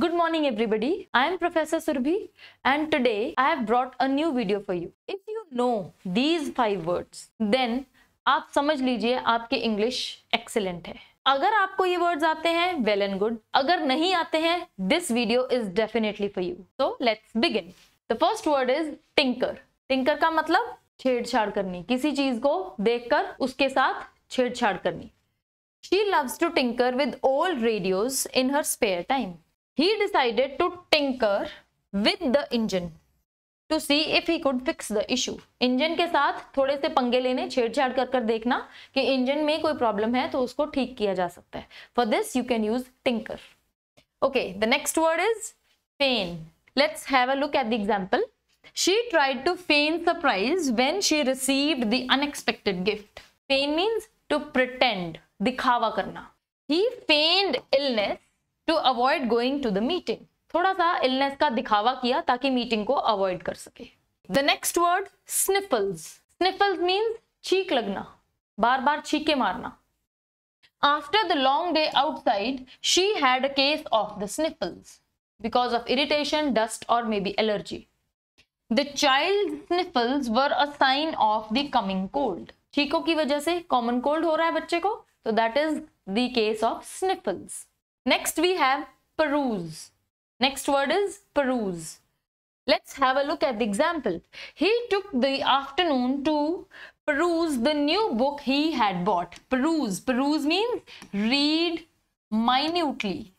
Good morning everybody. I am Professor Surbhi and today I have brought a new video for you. If you know these five words, then आप समझ लीजिए आपकी English excellent है अगर आपको ये words आते हैं वेल एंड गुड अगर नहीं आते हैं this video is definitely for you so let's begin the first word is tinker tinker का मतलब छेड़छाड़ करनी किसी चीज को देखकर उसके साथ छेड़छाड़ करनी she loves to tinker with old radios in her spare time he decided to tinker with the engine to see if he could fix the issue engine के साथ थोड़े से पंगे लेने छेड़छाड़ कर कर देखना कि इंजन में कोई प्रॉब्लम है तो उसको ठीक किया जा सकता है for this you can use tinker okay the next word is feign let's have a look at the example she tried to feign surprise when she received the unexpected gift feign means to pretend दिखावा करना he feigned illness to avoid going to the meeting थोड़ा सा illness का दिखावा किया ताकि meeting को avoid कर सके the next word sniffles sniffles means छींक लगना बार बार छीके मारना after the long day outside she had a case of the sniffles because of irritation dust और maybe allergy the child sniffles were a sign of the coming cold छीकों की वजह से कॉमन कोल्ड हो रहा है बच्चे को तो that is the case of sniffles Next we have peruse. Next word is peruse. Let's have a look at the example. He took the afternoon to peruse the new book he had bought. Peruse. Peruse means read minutely.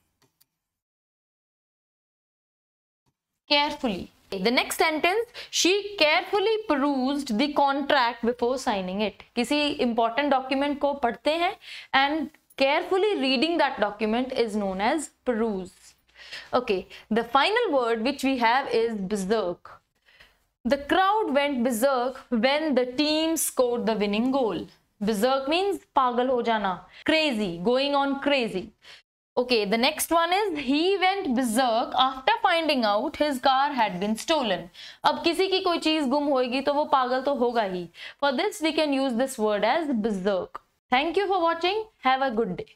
Carefully. The next sentence, she carefully perused the contract before signing it. किसी important document को पढ़ते हैं and Carefully reading that document is known as peruse. Okay, the final word which we have is berserk. The crowd went berserk when the team scored the winning goal. Berserk means pagal ho jana, crazy, going on crazy. Okay, the next one is he went berserk after finding out his car had been stolen. अब किसी की कोई चीज गुम होएगी तो वो पागल तो होगा ही. For this we can use this word as berserk. Thank you for watching. Have a good day.